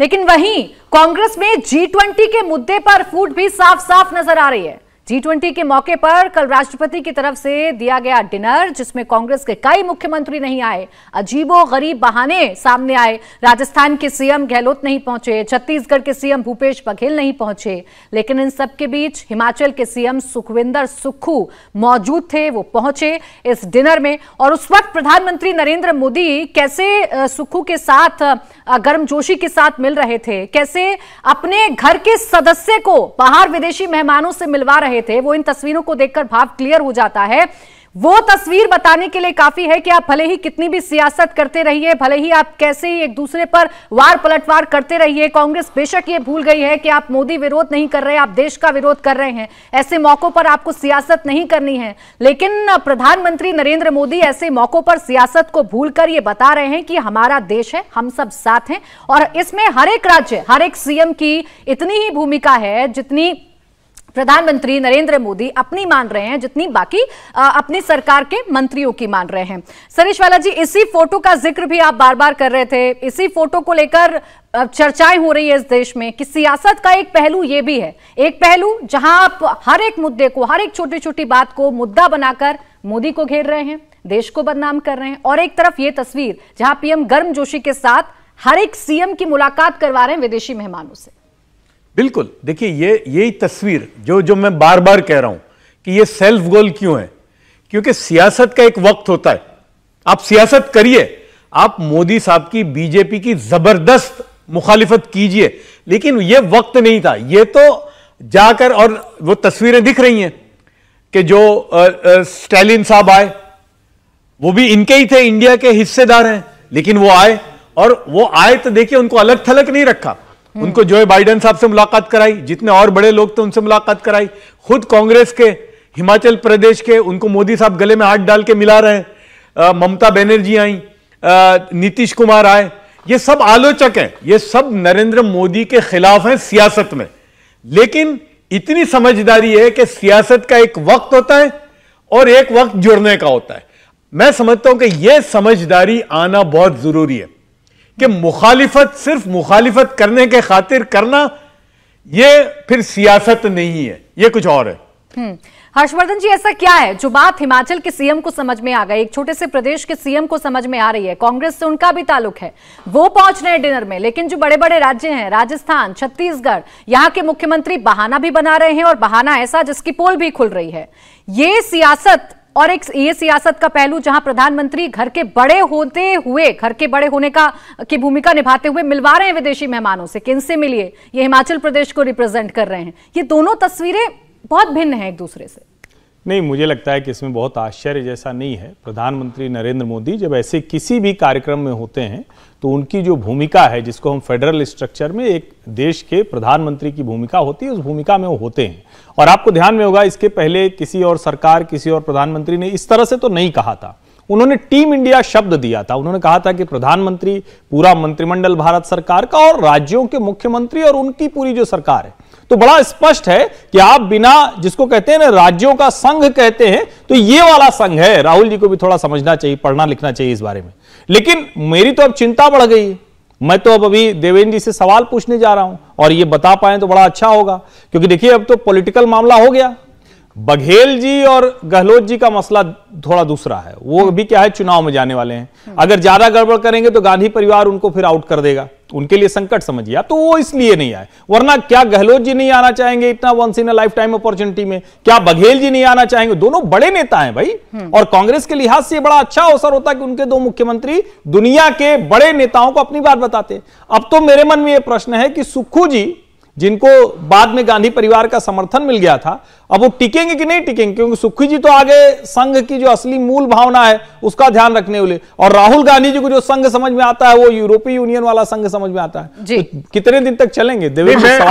लेकिन वहीं कांग्रेस में जी ट्वेंटी के मुद्दे पर फूट भी साफ साफ नजर आ रही है जी ट्वेंटी के मौके पर कल राष्ट्रपति की तरफ से दिया गया डिनर जिसमें कांग्रेस के कई मुख्यमंत्री नहीं आए अजीबो गरीब बहाने सामने आए राजस्थान के सीएम गहलोत नहीं पहुंचे छत्तीसगढ़ के सीएम भूपेश बघेल नहीं पहुंचे लेकिन इन सबके बीच हिमाचल के सीएम सुखविंदर सुक्खू मौजूद थे वो पहुंचे इस डिनर में और उस वक्त प्रधानमंत्री नरेंद्र मोदी कैसे सुक्खू के साथ गर्मजोशी के साथ मिल रहे थे कैसे अपने घर के सदस्य को बाहर विदेशी मेहमानों से मिलवा रहे थे वो इन तस्वीरों को देखकर भाव क्लियर हो जाता है वो तस्वीर बताने के लिए काफी है कि आप भले ही कितनी भी सियासत करते रहिए भले ही आप कैसे ही एक दूसरे पर वार पलटवार करते रहिए कांग्रेस बेशक ये भूल गई है कि आप मोदी विरोध नहीं कर रहे आप देश का विरोध कर रहे हैं ऐसे मौकों पर आपको सियासत नहीं करनी है लेकिन प्रधानमंत्री नरेंद्र मोदी ऐसे मौकों पर सियासत को भूल कर ये बता रहे हैं कि हमारा देश है हम सब साथ हैं और इसमें हर एक राज्य हर एक सीएम की इतनी ही भूमिका है जितनी प्रधानमंत्री नरेंद्र मोदी अपनी मान रहे हैं जितनी बाकी अपनी सरकार के मंत्रियों की मान रहे हैं सरेश वाला जी इसी फोटो का जिक्र भी आप बार बार कर रहे थे इसी फोटो को लेकर चर्चाएं हो रही है इस देश में कि सियासत का एक पहलू यह भी है एक पहलू जहां आप हर एक मुद्दे को हर एक छोटी छोटी बात को मुद्दा बनाकर मोदी को घेर रहे हैं देश को बदनाम कर रहे हैं और एक तरफ ये तस्वीर जहां पीएम गर्म जोशी के साथ हर एक सीएम की मुलाकात करवा रहे हैं विदेशी मेहमानों से बिल्कुल देखिए ये यही तस्वीर जो जो मैं बार बार कह रहा हूं कि ये सेल्फ गोल क्यों है क्योंकि सियासत का एक वक्त होता है आप सियासत करिए आप मोदी साहब की बीजेपी की जबरदस्त मुखालिफत कीजिए लेकिन ये वक्त नहीं था ये तो जाकर और वो तस्वीरें दिख रही हैं कि जो स्टालिन साहब आए वो भी इनके ही थे इंडिया के हिस्सेदार हैं लेकिन वो आए और वो आए तो देखिए उनको अलग थलग नहीं रखा हम्म। उनको जो है बाइडेन साहब से मुलाकात कराई जितने और बड़े लोग थे उनसे मुलाकात कराई खुद कांग्रेस के हिमाचल प्रदेश के उनको मोदी साहब गले में हाथ डाल के मिला रहे हैं ममता बनर्जी आई नीतीश कुमार आए ये सब आलोचक हैं ये सब नरेंद्र मोदी के खिलाफ हैं सियासत में लेकिन इतनी समझदारी है कि सियासत का एक वक्त होता है और एक वक्त जुड़ने का होता है मैं समझता हूं कि यह समझदारी आना बहुत जरूरी है कि मुखालिफत सिर्फ मुखालिफत करने के खातिर करना ये फिर सियासत नहीं है ये कुछ और है हम्म। हर्षवर्धन जी ऐसा क्या है जो बात हिमाचल के सीएम को समझ में आ गई एक छोटे से प्रदेश के सीएम को समझ में आ रही है कांग्रेस से उनका भी ताल्लुक है वो पहुंच रहे हैं डिनर में लेकिन जो बड़े बड़े राज्य हैं राजस्थान छत्तीसगढ़ यहाँ के मुख्यमंत्री बहाना भी बना रहे हैं और बहाना ऐसा जिसकी पोल भी खुल रही है ये सियासत और एक ये सियासत का पहलू जहां प्रधानमंत्री घर के बड़े होते हुए घर के बड़े होने का की भूमिका निभाते हुए मिलवा रहे हैं विदेशी मेहमानों से किनसे मिलिए ये हिमाचल प्रदेश को रिप्रेजेंट कर रहे हैं ये दोनों तस्वीरें बहुत भिन्न है एक दूसरे से नहीं मुझे लगता है कि इसमें बहुत आश्चर्य जैसा नहीं है प्रधानमंत्री नरेंद्र मोदी जब ऐसे किसी भी कार्यक्रम में होते हैं तो उनकी जो भूमिका है जिसको हम फेडरल स्ट्रक्चर में एक देश के प्रधानमंत्री की भूमिका होती है उस भूमिका में वो होते हैं और आपको ध्यान में होगा इसके पहले किसी और सरकार किसी और प्रधानमंत्री ने इस तरह से तो नहीं कहा था उन्होंने टीम इंडिया शब्द दिया था उन्होंने कहा था कि प्रधानमंत्री पूरा मंत्रिमंडल भारत सरकार का और राज्यों के मुख्यमंत्री और उनकी पूरी जो सरकार है तो बड़ा स्पष्ट है कि आप बिना जिसको कहते हैं ना राज्यों का संघ कहते हैं तो ये वाला संघ है राहुल जी को भी थोड़ा समझना चाहिए पढ़ना लिखना चाहिए इस बारे में लेकिन मेरी तो अब चिंता बढ़ गई है मैं तो अब अभी देवेंद्र जी से सवाल पूछने जा रहा हूं और ये बता पाए तो बड़ा अच्छा होगा क्योंकि देखिए अब तो पॉलिटिकल मामला हो गया बघेल जी और गहलोत जी का मसला थोड़ा दूसरा है वो अभी क्या है चुनाव में जाने वाले हैं अगर ज्यादा गड़बड़ करेंगे तो गांधी परिवार उनको फिर आउट कर देगा उनके लिए संकट समझिए आप तो वो इसलिए नहीं आए वरना क्या गहलोत जी नहीं आना चाहेंगे इतना once in lifetime opportunity में क्या बघेल जी नहीं आना चाहेंगे दोनों बड़े नेता हैं भाई हम्म। और कांग्रेस के लिहाज से बड़ा अच्छा अवसर होता कि उनके दो मुख्यमंत्री दुनिया के बड़े नेताओं को अपनी बात बताते अब तो मेरे मन में यह प्रश्न है कि सुखू जी जिनको बाद में गांधी परिवार का समर्थन मिल गया था अब वो टिकेंगे कि नहीं टिकेंगे क्योंकि सुखी जी तो आगे संघ की जो असली मूल भावना है उसका ध्यान रखने वाले और राहुल गांधी जी को जो संघ समझ में आता है वो यूरोपीय यूनियन वाला संघ समझ में आता है तो कितने दिन तक चलेंगे देवेश